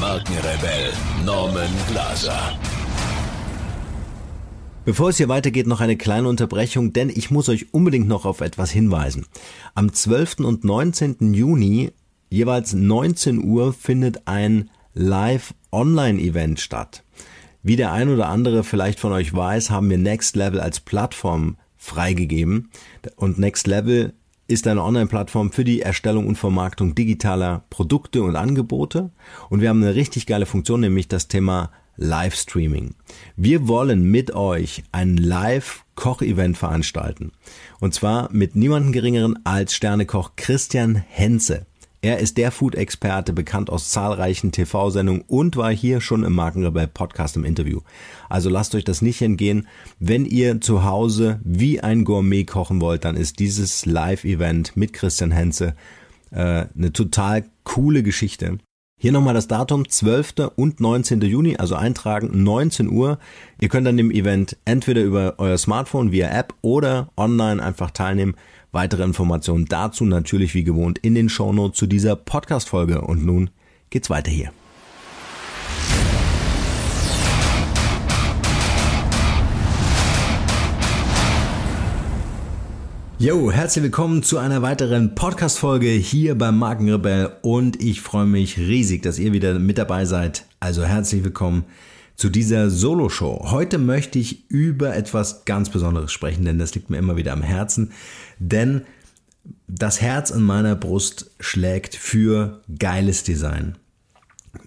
Markenrebell Norman Glaser. Bevor es hier weitergeht, noch eine kleine Unterbrechung, denn ich muss euch unbedingt noch auf etwas hinweisen. Am 12. und 19. Juni, jeweils 19 Uhr, findet ein Live-Online-Event statt. Wie der ein oder andere vielleicht von euch weiß, haben wir Next Level als Plattform freigegeben und Next Level ist eine Online-Plattform für die Erstellung und Vermarktung digitaler Produkte und Angebote. Und wir haben eine richtig geile Funktion, nämlich das Thema Livestreaming. Wir wollen mit euch ein Live-Koch-Event veranstalten. Und zwar mit niemandem geringeren als Sternekoch Christian Henze. Er ist der Food-Experte, bekannt aus zahlreichen TV-Sendungen und war hier schon im Markenrebell Podcast im Interview. Also lasst euch das nicht entgehen. Wenn ihr zu Hause wie ein Gourmet kochen wollt, dann ist dieses Live-Event mit Christian Henze äh, eine total coole Geschichte. Hier nochmal das Datum, 12. und 19. Juni, also eintragen, 19 Uhr. Ihr könnt an dem Event entweder über euer Smartphone via App oder online einfach teilnehmen. Weitere Informationen dazu natürlich wie gewohnt in den Shownotes zu dieser Podcast-Folge. Und nun geht's weiter hier. Yo, herzlich willkommen zu einer weiteren Podcast-Folge hier beim Markenrebell und ich freue mich riesig, dass ihr wieder mit dabei seid. Also herzlich willkommen zu dieser Solo-Show. Heute möchte ich über etwas ganz Besonderes sprechen, denn das liegt mir immer wieder am Herzen. Denn das Herz in meiner Brust schlägt für geiles Design.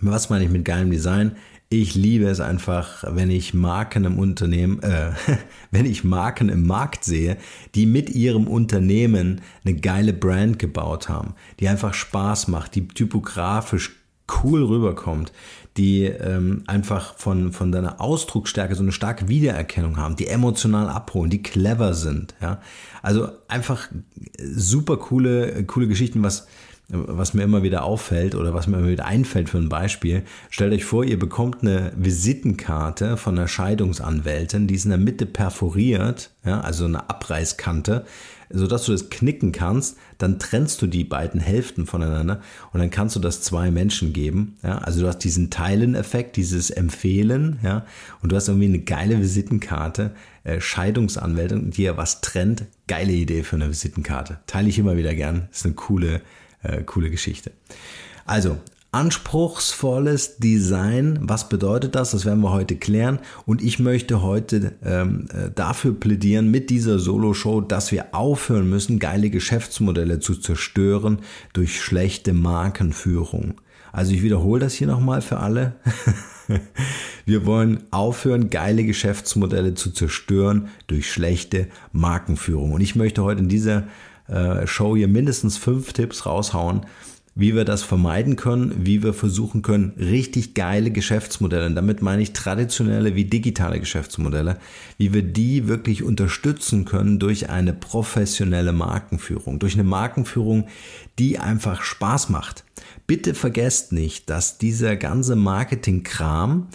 Was meine ich mit geilem Design? Ich liebe es einfach, wenn ich Marken im Unternehmen, äh, wenn ich Marken im Markt sehe, die mit ihrem Unternehmen eine geile Brand gebaut haben, die einfach Spaß macht, die typografisch cool rüberkommt, die ähm, einfach von, von deiner Ausdrucksstärke so eine starke Wiedererkennung haben, die emotional abholen, die clever sind. Ja? Also einfach äh, super coole, coole Geschichten, was, was mir immer wieder auffällt oder was mir immer wieder einfällt für ein Beispiel. Stellt euch vor, ihr bekommt eine Visitenkarte von einer Scheidungsanwältin, die ist in der Mitte perforiert, ja, also eine Abreißkante sodass du es knicken kannst, dann trennst du die beiden Hälften voneinander und dann kannst du das zwei Menschen geben. Ja? Also du hast diesen Teilen-Effekt, dieses Empfehlen, ja, und du hast irgendwie eine geile Visitenkarte, äh, Scheidungsanwältin, die ja was trennt. Geile Idee für eine Visitenkarte. Teile ich immer wieder gern. Ist eine coole, äh, coole Geschichte. Also, anspruchsvolles Design. Was bedeutet das? Das werden wir heute klären. Und ich möchte heute ähm, äh, dafür plädieren mit dieser Solo-Show, dass wir aufhören müssen, geile Geschäftsmodelle zu zerstören durch schlechte Markenführung. Also ich wiederhole das hier nochmal für alle. Wir wollen aufhören, geile Geschäftsmodelle zu zerstören durch schlechte Markenführung. Und ich möchte heute in dieser äh, Show hier mindestens fünf Tipps raushauen, wie wir das vermeiden können, wie wir versuchen können, richtig geile Geschäftsmodelle, und damit meine ich traditionelle wie digitale Geschäftsmodelle, wie wir die wirklich unterstützen können durch eine professionelle Markenführung, durch eine Markenführung, die einfach Spaß macht. Bitte vergesst nicht, dass dieser ganze Marketing-Kram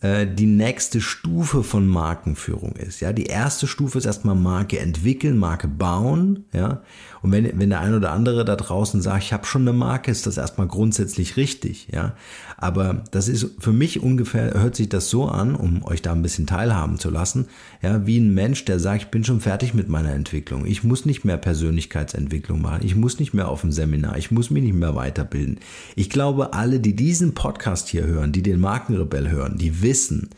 äh, die nächste Stufe von Markenführung ist. Ja, die erste Stufe ist erstmal Marke entwickeln, Marke bauen, ja, und wenn, wenn der ein oder andere da draußen sagt, ich habe schon eine Marke, ist das erstmal grundsätzlich richtig, ja. Aber das ist für mich ungefähr, hört sich das so an, um euch da ein bisschen teilhaben zu lassen, ja, wie ein Mensch, der sagt, ich bin schon fertig mit meiner Entwicklung. Ich muss nicht mehr Persönlichkeitsentwicklung machen. Ich muss nicht mehr auf dem Seminar. Ich muss mich nicht mehr weiterbilden. Ich glaube, alle, die diesen Podcast hier hören, die den Markenrebell hören, die wissen,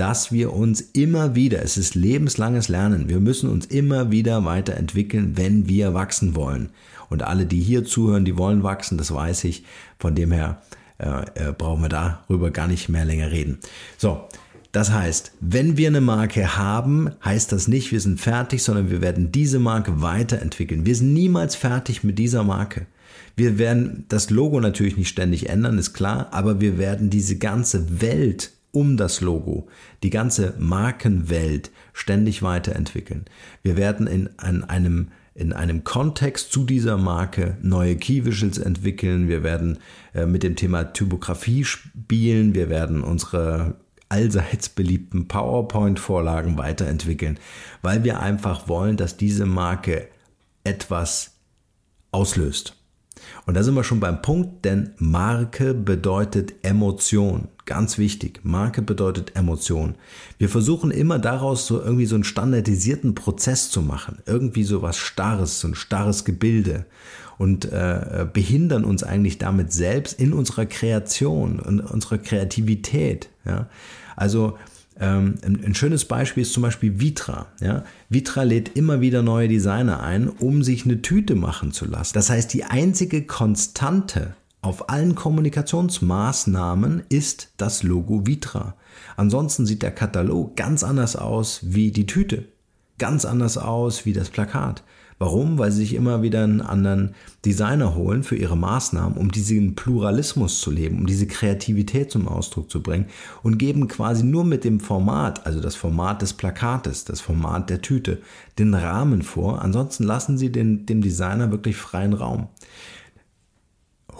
dass wir uns immer wieder, es ist lebenslanges Lernen, wir müssen uns immer wieder weiterentwickeln, wenn wir wachsen wollen. Und alle, die hier zuhören, die wollen wachsen, das weiß ich. Von dem her äh, äh, brauchen wir darüber gar nicht mehr länger reden. So, das heißt, wenn wir eine Marke haben, heißt das nicht, wir sind fertig, sondern wir werden diese Marke weiterentwickeln. Wir sind niemals fertig mit dieser Marke. Wir werden das Logo natürlich nicht ständig ändern, ist klar, aber wir werden diese ganze Welt um das Logo, die ganze Markenwelt ständig weiterentwickeln. Wir werden in, an einem, in einem Kontext zu dieser Marke neue Key Visuals entwickeln. Wir werden äh, mit dem Thema Typografie spielen. Wir werden unsere allseits beliebten PowerPoint-Vorlagen weiterentwickeln, weil wir einfach wollen, dass diese Marke etwas auslöst. Und da sind wir schon beim Punkt, denn Marke bedeutet Emotion. Ganz wichtig, Marke bedeutet Emotion. Wir versuchen immer daraus so irgendwie so einen standardisierten Prozess zu machen, irgendwie so was Starres, so ein starres Gebilde und äh, behindern uns eigentlich damit selbst in unserer Kreation und unserer Kreativität. Ja? Also ähm, ein, schönes Beispiel ist zum Beispiel Vitra. Ja? Vitra lädt immer wieder neue Designer ein, um sich eine Tüte machen zu lassen. Das heißt, die einzige Konstante auf allen Kommunikationsmaßnahmen ist das Logo Vitra. Ansonsten sieht der Katalog ganz anders aus wie die Tüte, ganz anders aus wie das Plakat. Warum? Weil sie sich immer wieder einen anderen Designer holen für ihre Maßnahmen, um diesen Pluralismus zu leben, um diese Kreativität zum Ausdruck zu bringen und geben quasi nur mit dem Format, also das Format des Plakates, das Format der Tüte, den Rahmen vor. Ansonsten lassen sie den, dem Designer wirklich freien Raum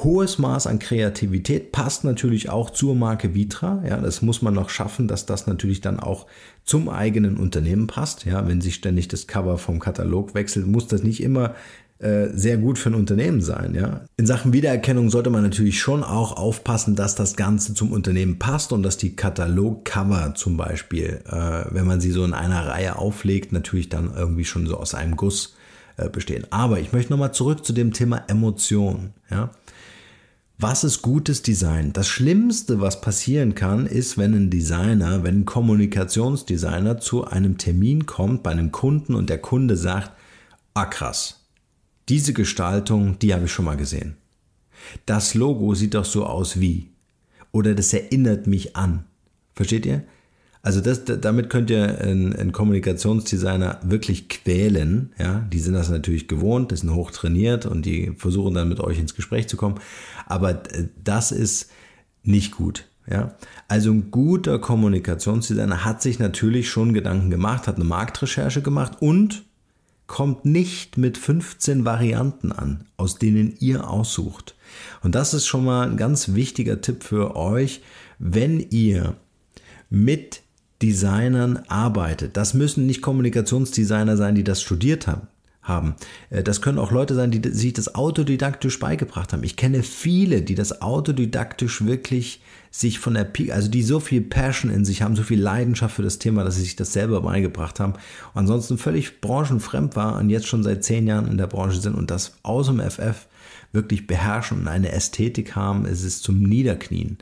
hohes Maß an Kreativität passt natürlich auch zur Marke Vitra. Ja, das muss man noch schaffen, dass das natürlich dann auch zum eigenen Unternehmen passt. Ja, wenn sich ständig das Cover vom Katalog wechselt, muss das nicht immer äh, sehr gut für ein Unternehmen sein, ja. In Sachen Wiedererkennung sollte man natürlich schon auch aufpassen, dass das Ganze zum Unternehmen passt und dass die Katalogcover zum Beispiel, äh, wenn man sie so in einer Reihe auflegt, natürlich dann irgendwie schon so aus einem Guss äh, bestehen. Aber ich möchte nochmal zurück zu dem Thema Emotionen. Ja? Was ist gutes Design? Das Schlimmste, was passieren kann, ist, wenn ein Designer, wenn ein Kommunikationsdesigner zu einem Termin kommt bei einem Kunden und der Kunde sagt, ah krass, diese Gestaltung, die habe ich schon mal gesehen. Das Logo sieht doch so aus wie. Oder das erinnert mich an. Versteht ihr? Also das, damit könnt ihr einen, Kommunikationsdesigner wirklich quälen. Ja, die sind das natürlich gewohnt, die sind hochtrainiert und die versuchen dann mit euch ins Gespräch zu kommen. Aber äh, das ist nicht gut. Ja, also ein guter Kommunikationsdesigner hat sich natürlich schon Gedanken gemacht, hat eine Marktrecherche gemacht und kommt nicht mit 15 Varianten an, aus denen ihr aussucht. Und das ist schon mal ein ganz wichtiger Tipp für euch, wenn ihr mit Designern arbeitet. Das müssen nicht Kommunikationsdesigner sein, die das studiert haben. Haben. Äh, das können auch Leute sein, die sich das autodidaktisch beigebracht haben. Ich kenne viele, die das autodidaktisch wirklich sich von der Pike, also die so viel Passion in sich haben, so viel Leidenschaft für das Thema, dass sie sich das selber beigebracht haben. Und ansonsten völlig branchenfremd war und jetzt schon seit zehn Jahren in der Branche sind und das aus dem FF wirklich beherrschen und eine Ästhetik haben. Es ist zum Niederknien.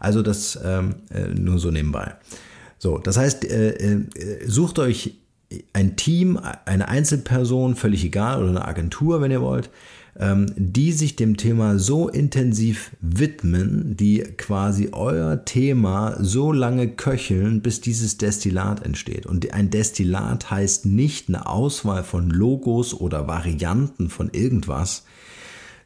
Also das ähm, äh, nur so nebenbei. So, das heißt, äh, äh, sucht euch ein Team, eine Einzelperson, völlig egal, oder eine Agentur, wenn ihr wollt, ähm, die sich dem Thema so intensiv widmen, die quasi euer Thema so lange köcheln, bis dieses Destillat entsteht. Und ein Destillat heißt nicht eine Auswahl von Logos oder Varianten von irgendwas,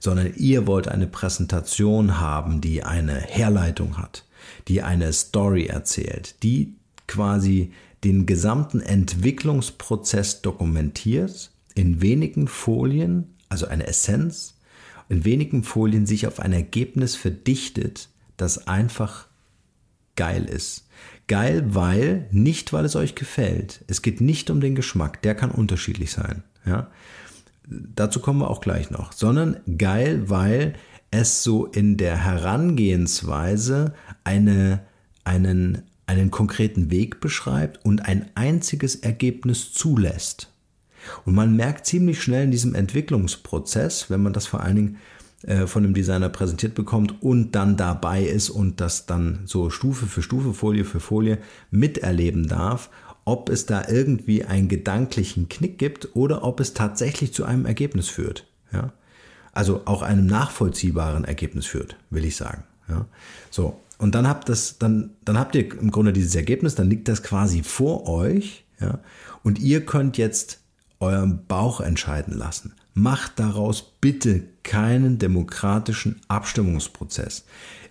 sondern ihr wollt eine Präsentation haben, die eine Herleitung hat, die eine Story erzählt, die quasi den gesamten Entwicklungsprozess dokumentiert, in wenigen Folien, also eine Essenz, in wenigen Folien sich auf ein Ergebnis verdichtet, das einfach geil ist. Geil, weil, nicht weil es euch gefällt. Es geht nicht um den Geschmack, der kann unterschiedlich sein. Ja? Dazu kommen wir auch gleich noch, sondern geil, weil es so in der Herangehensweise eine, einen einen konkreten Weg beschreibt und ein einziges Ergebnis zulässt. Und man merkt ziemlich schnell in diesem Entwicklungsprozess, wenn man das vor allen Dingen äh, von dem Designer präsentiert bekommt und dann dabei ist und das dann so Stufe für Stufe, Folie für Folie miterleben darf, ob es da irgendwie einen gedanklichen Knick gibt oder ob es tatsächlich zu einem Ergebnis führt. Ja? Also auch einem nachvollziehbaren Ergebnis führt, will ich sagen. Ja? So, und dann habt das, dann, dann habt ihr im Grunde dieses Ergebnis, dann liegt das quasi vor euch, ja, und ihr könnt jetzt euren Bauch entscheiden lassen. Macht daraus bitte keinen demokratischen Abstimmungsprozess.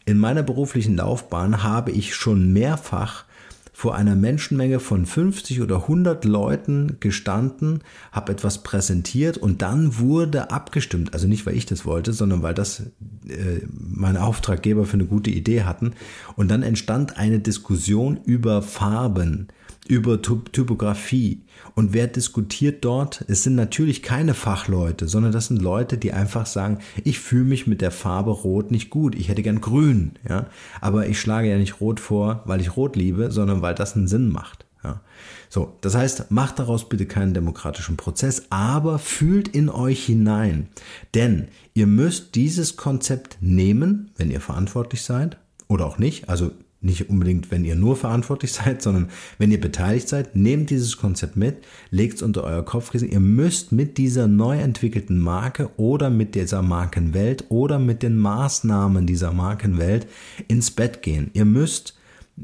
In meiner beruflichen Laufbahn habe ich schon mehrfach vor einer Menschenmenge von 50 oder 100 Leuten gestanden, habe etwas präsentiert und dann wurde abgestimmt. Also nicht, weil ich das wollte, sondern weil das äh, meine Auftraggeber für eine gute Idee hatten. Und dann entstand eine Diskussion über Farben über Typografie. Und wer diskutiert dort? Es sind natürlich keine Fachleute, sondern das sind Leute, die einfach sagen, ich fühle mich mit der Farbe Rot nicht gut. Ich hätte gern Grün. Ja? Aber ich schlage ja nicht Rot vor, weil ich Rot liebe, sondern weil das einen Sinn macht. Ja. So, das heißt, macht daraus bitte keinen demokratischen Prozess, aber fühlt in euch hinein. Denn ihr müsst dieses Konzept nehmen, wenn ihr verantwortlich seid oder auch nicht. Also nicht unbedingt, wenn ihr nur verantwortlich seid, sondern wenn ihr beteiligt seid, nehmt dieses Konzept mit, legt es unter euer Kopfkissen. Ihr müsst mit dieser neu entwickelten Marke oder mit dieser Markenwelt oder mit den Maßnahmen dieser Markenwelt ins Bett gehen. Ihr müsst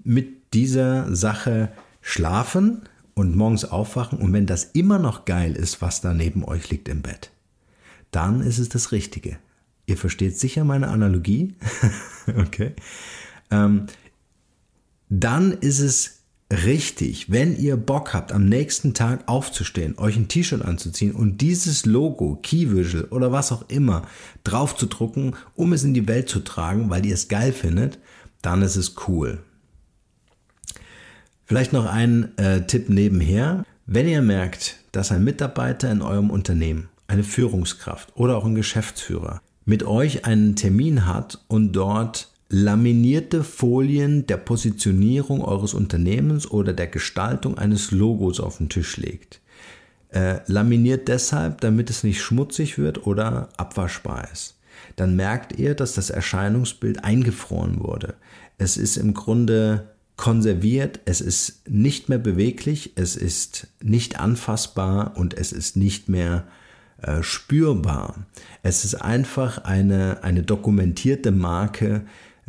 mit dieser Sache schlafen und morgens aufwachen. Und wenn das immer noch geil ist, was da neben euch liegt im Bett, dann ist es das Richtige. Ihr versteht sicher meine Analogie. okay. Ähm, dann ist es richtig, wenn ihr Bock habt, am nächsten Tag aufzustehen, euch ein T-Shirt anzuziehen und dieses Logo, Keyvisual oder was auch immer drauf zu drucken, um es in die Welt zu tragen, weil ihr es geil findet, dann ist es cool. Vielleicht noch ein äh, Tipp nebenher. Wenn ihr merkt, dass ein Mitarbeiter in eurem Unternehmen, eine Führungskraft oder auch ein Geschäftsführer mit euch einen Termin hat und dort laminierte Folien der Positionierung eures Unternehmens oder der Gestaltung eines Logos auf den Tisch legt. Äh, laminiert deshalb, damit es nicht schmutzig wird oder abwaschbar ist. Dann merkt ihr, dass das Erscheinungsbild eingefroren wurde. Es ist im Grunde konserviert, es ist nicht mehr beweglich, es ist nicht anfassbar und es ist nicht mehr äh, spürbar. Es ist einfach eine, eine dokumentierte Marke,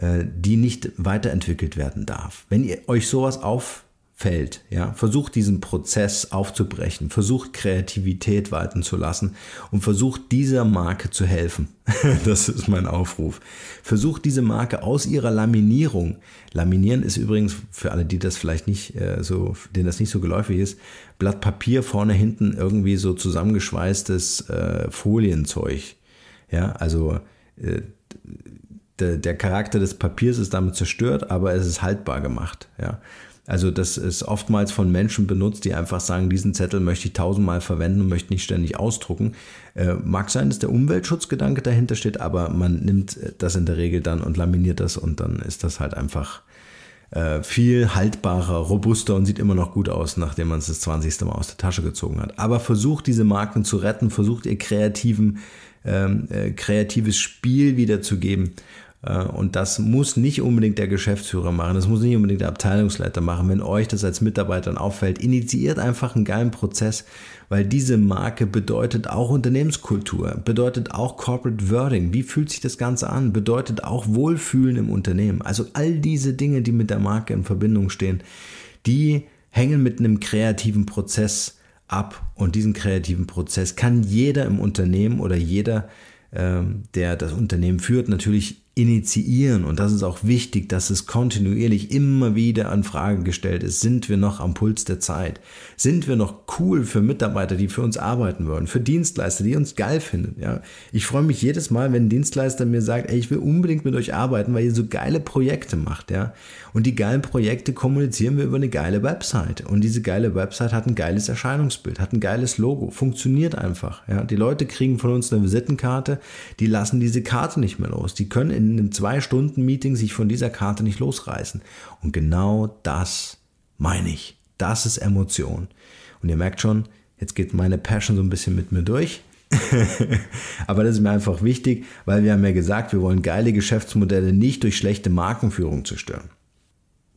äh, die nicht weiterentwickelt werden darf. Wenn ihr euch sowas auffällt, ja, versucht diesen Prozess aufzubrechen, versucht Kreativität walten zu lassen und versucht dieser Marke zu helfen. das ist mein Aufruf. Versucht diese Marke aus ihrer Laminierung. Laminieren ist übrigens für alle, die das vielleicht nicht äh, so, denen das nicht so geläufig ist, Blatt Papier vorne hinten irgendwie so zusammengeschweißtes äh, Folienzeug. Ja, also äh, der, der Charakter des Papiers ist damit zerstört, aber es ist haltbar gemacht. Ja. Also das ist oftmals von Menschen benutzt, die einfach sagen, diesen Zettel möchte ich tausendmal verwenden und möchte nicht ständig ausdrucken. Äh, mag sein, dass der Umweltschutzgedanke dahinter steht, aber man nimmt äh, das in der Regel dann und laminiert das und dann ist das halt einfach äh, viel haltbarer, robuster und sieht immer noch gut aus, nachdem man es das 20. Mal aus der Tasche gezogen hat. Aber versucht diese Marken zu retten, versucht ihr kreativen ähm, äh, kreatives Spiel wiederzugeben. Äh, und das muss nicht unbedingt der Geschäftsführer machen, das muss nicht unbedingt der Abteilungsleiter machen. Wenn euch das als Mitarbeitern auffällt, initiiert einfach einen geilen Prozess, weil diese Marke bedeutet auch Unternehmenskultur, bedeutet auch Corporate Wording. Wie fühlt sich das Ganze an? Bedeutet auch Wohlfühlen im Unternehmen. Also all diese Dinge, die mit der Marke in Verbindung stehen, die hängen mit einem kreativen Prozess ab. Und diesen kreativen Prozess kann jeder im Unternehmen oder jeder, ähm, der das Unternehmen führt, natürlich initiieren und das ist auch wichtig, dass es kontinuierlich immer wieder an Fragen gestellt ist, sind wir noch am Puls der Zeit? Sind wir noch cool für Mitarbeiter, die für uns arbeiten wollen, für Dienstleister, die uns geil finden? Ja? Ich freue mich jedes Mal, wenn ein Dienstleister mir sagt, ey, ich will unbedingt mit euch arbeiten, weil ihr so geile Projekte macht, ja? Und die geilen Projekte kommunizieren wir über eine geile Website und diese geile Website hat ein geiles Erscheinungsbild, hat ein geiles Logo, funktioniert einfach, ja? Die Leute kriegen von uns eine Visitenkarte, die lassen diese Karte nicht mehr los, die können in in einem Zwei-Stunden-Meeting sich von dieser Karte nicht losreißen. Und genau das meine ich. Das ist Emotion. Und ihr merkt schon, jetzt geht meine Passion so ein bisschen mit mir durch. Aber das ist mir einfach wichtig, weil wir haben ja gesagt, wir wollen geile Geschäftsmodelle nicht durch schlechte Markenführung zerstören.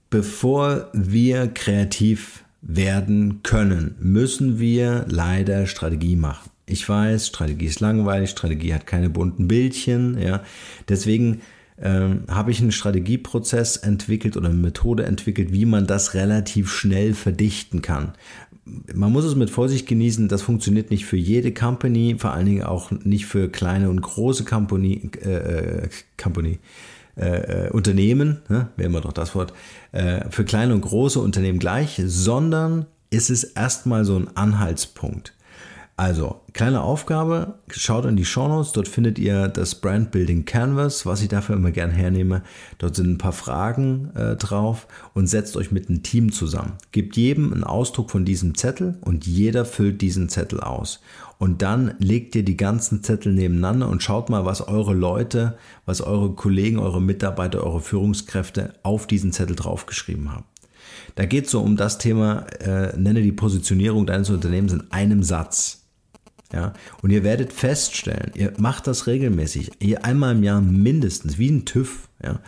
Bevor wir kreativ werden können, müssen wir leider Strategie machen. Ich weiß, Strategie ist langweilig, Strategie hat keine bunten Bildchen. Ja. Deswegen ähm, habe ich einen Strategieprozess entwickelt oder eine Methode entwickelt, wie man das relativ schnell verdichten kann. Man muss es mit Vorsicht genießen, das funktioniert nicht für jede Company, vor allen Dingen auch nicht für kleine und große Company, äh, äh Company, äh, äh, Unternehmen, ne? wäre immer doch das Wort, äh, für kleine und große Unternehmen gleich, sondern es ist erstmal so ein Anhaltspunkt. Also, kleine Aufgabe, schaut in die Shownotes, dort findet ihr das Brand Building Canvas, was ich dafür immer gern hernehme. Dort sind ein paar Fragen äh, drauf und setzt euch mit einem Team zusammen. Gebt jedem einen Ausdruck von diesem Zettel und jeder füllt diesen Zettel aus. Und dann legt ihr die ganzen Zettel nebeneinander und schaut mal, was eure Leute, was eure Kollegen, eure Mitarbeiter, eure Führungskräfte auf diesen Zettel draufgeschrieben haben. Da geht es so um das Thema, äh, nenne die Positionierung deines Unternehmens in einem Satz. Ja? Und ihr werdet feststellen, ihr macht das regelmäßig, ihr einmal im Jahr mindestens, wie ein TÜV. Ja?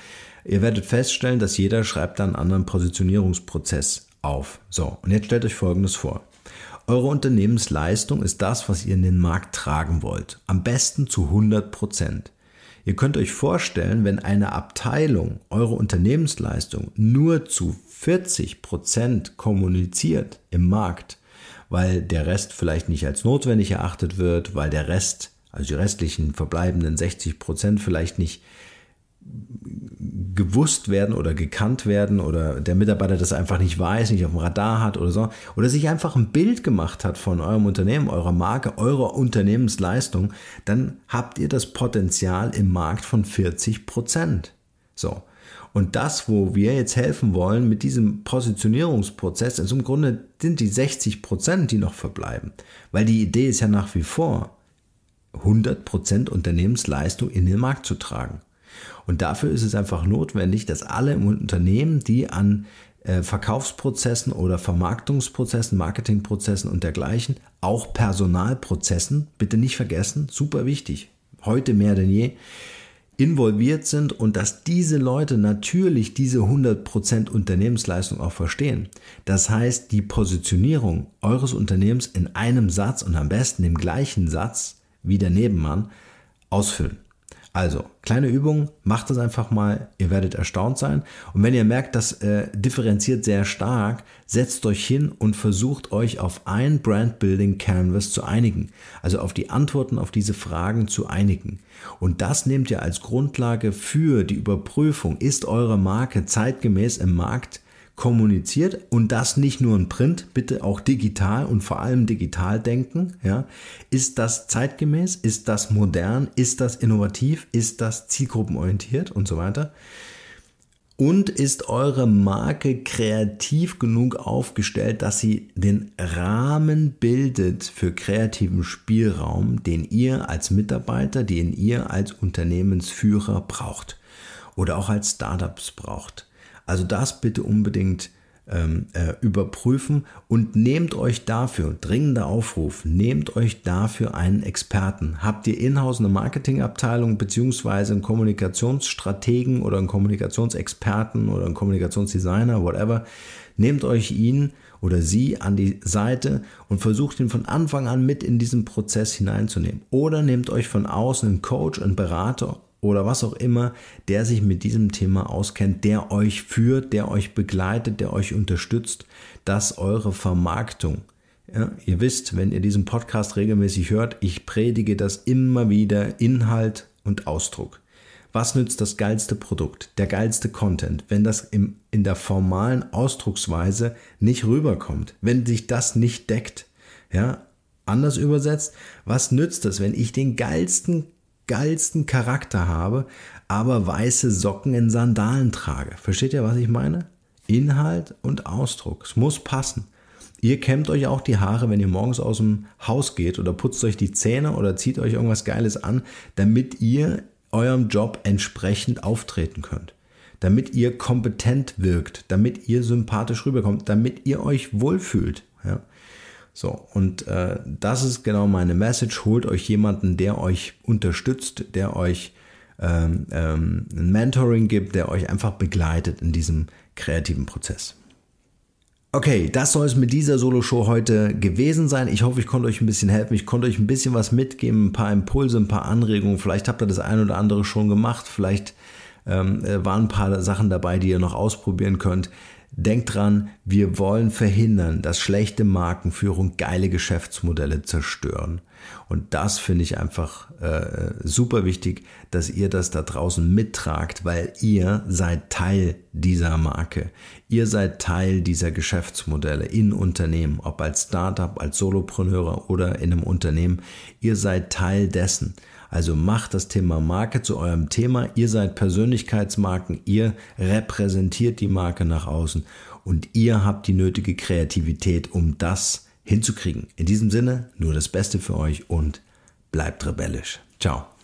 Ihr werdet feststellen, dass jeder schreibt einen anderen Positionierungsprozess auf. So, und jetzt stellt euch Folgendes vor. Eure Unternehmensleistung ist das, was ihr in den Markt tragen wollt. Am besten zu 100 Prozent. Ihr könnt euch vorstellen, wenn eine Abteilung eure Unternehmensleistung nur zu 40 Prozent kommuniziert im Markt, weil der Rest vielleicht nicht als notwendig erachtet wird, weil der Rest, also die restlichen verbleibenden 60 Prozent vielleicht nicht gewusst werden oder gekannt werden oder der Mitarbeiter das einfach nicht weiß, nicht auf dem Radar hat oder so oder sich einfach ein Bild gemacht hat von eurem Unternehmen, eurer Marke, eurer Unternehmensleistung, dann habt ihr das Potenzial im Markt von 40 Prozent. So, und das, wo wir jetzt helfen wollen mit diesem Positionierungsprozess, ist im Grunde sind die 60 Prozent, die noch verbleiben. Weil die Idee ist ja nach wie vor, 100 Prozent Unternehmensleistung in den Markt zu tragen. Und dafür ist es einfach notwendig, dass alle im Unternehmen, die an äh, Verkaufsprozessen oder Vermarktungsprozessen, Marketingprozessen und dergleichen, auch Personalprozessen, bitte nicht vergessen, super wichtig, heute mehr denn je, involviert sind und dass diese Leute natürlich diese 100% Unternehmensleistung auch verstehen. Das heißt, die Positionierung eures Unternehmens in einem Satz und am besten im gleichen Satz wie der Nebenmann ausfüllen. Also, kleine Übung, macht das einfach mal, ihr werdet erstaunt sein. Und wenn ihr merkt, das äh, differenziert sehr stark, setzt euch hin und versucht euch auf ein Brandbuilding Canvas zu einigen. Also auf die Antworten auf diese Fragen zu einigen. Und das nehmt ihr als Grundlage für die Überprüfung, ist eure Marke zeitgemäß im Markt kommuniziert und das nicht nur in Print, bitte auch digital und vor allem digital denken. Ja. Ist das zeitgemäß? Ist das modern? Ist das innovativ? Ist das zielgruppenorientiert und so weiter? Und ist eure Marke kreativ genug aufgestellt, dass sie den Rahmen bildet für kreativen Spielraum, den ihr als Mitarbeiter, den ihr als Unternehmensführer braucht oder auch als Startups braucht? Also das bitte unbedingt ähm, äh, überprüfen und nehmt euch dafür, dringender Aufruf, nehmt euch dafür einen Experten. Habt ihr in-house eine Marketingabteilung beziehungsweise einen Kommunikationsstrategen oder einen Kommunikationsexperten oder einen Kommunikationsdesigner, whatever, nehmt euch ihn oder sie an die Seite und versucht ihn von Anfang an mit in diesen Prozess hineinzunehmen. Oder nehmt euch von außen einen Coach, einen Berater oder was auch immer, der sich mit diesem Thema auskennt, der euch führt, der euch begleitet, der euch unterstützt, dass eure Vermarktung, ja, ihr wisst, wenn ihr diesen Podcast regelmäßig hört, ich predige das immer wieder, Inhalt und Ausdruck. Was nützt das geilste Produkt, der geilste Content, wenn das im, in der formalen Ausdrucksweise nicht rüberkommt, wenn sich das nicht deckt? Ja, anders übersetzt, was nützt es, wenn ich den geilsten geilsten Charakter habe, aber weiße Socken in Sandalen trage. Versteht ihr, was ich meine? Inhalt und Ausdruck. Es muss passen. Ihr kämmt euch auch die Haare, wenn ihr morgens aus dem Haus geht oder putzt euch die Zähne oder zieht euch irgendwas Geiles an, damit ihr eurem Job entsprechend auftreten könnt. Damit ihr kompetent wirkt, damit ihr sympathisch rüberkommt, damit ihr euch wohlfühlt. Ja? So, und äh, das ist genau meine Message. Holt euch jemanden, der euch unterstützt, der euch ähm, ähm, ein Mentoring gibt, der euch einfach begleitet in diesem kreativen Prozess. Okay, das soll es mit dieser Solo-Show heute gewesen sein. Ich hoffe, ich konnte euch ein bisschen helfen. Ich konnte euch ein bisschen was mitgeben, ein paar Impulse, ein paar Anregungen. Vielleicht habt ihr das ein oder andere schon gemacht. Vielleicht ähm, äh, waren ein paar Sachen dabei, die ihr noch ausprobieren könnt. Denkt dran, wir wollen verhindern, dass schlechte Markenführung geile Geschäftsmodelle zerstören. Und das finde ich einfach äh, super wichtig, dass ihr das da draußen mittragt, weil ihr seid Teil dieser Marke. Ihr seid Teil dieser Geschäftsmodelle in Unternehmen, ob als Startup, als Solopreneur oder in einem Unternehmen. Ihr seid Teil dessen. Also macht das Thema Marke zu eurem Thema. Ihr seid Persönlichkeitsmarken, ihr repräsentiert die Marke nach außen und ihr habt die nötige Kreativität, um das hinzukriegen. In diesem Sinne, nur das Beste für euch und bleibt rebellisch. Ciao.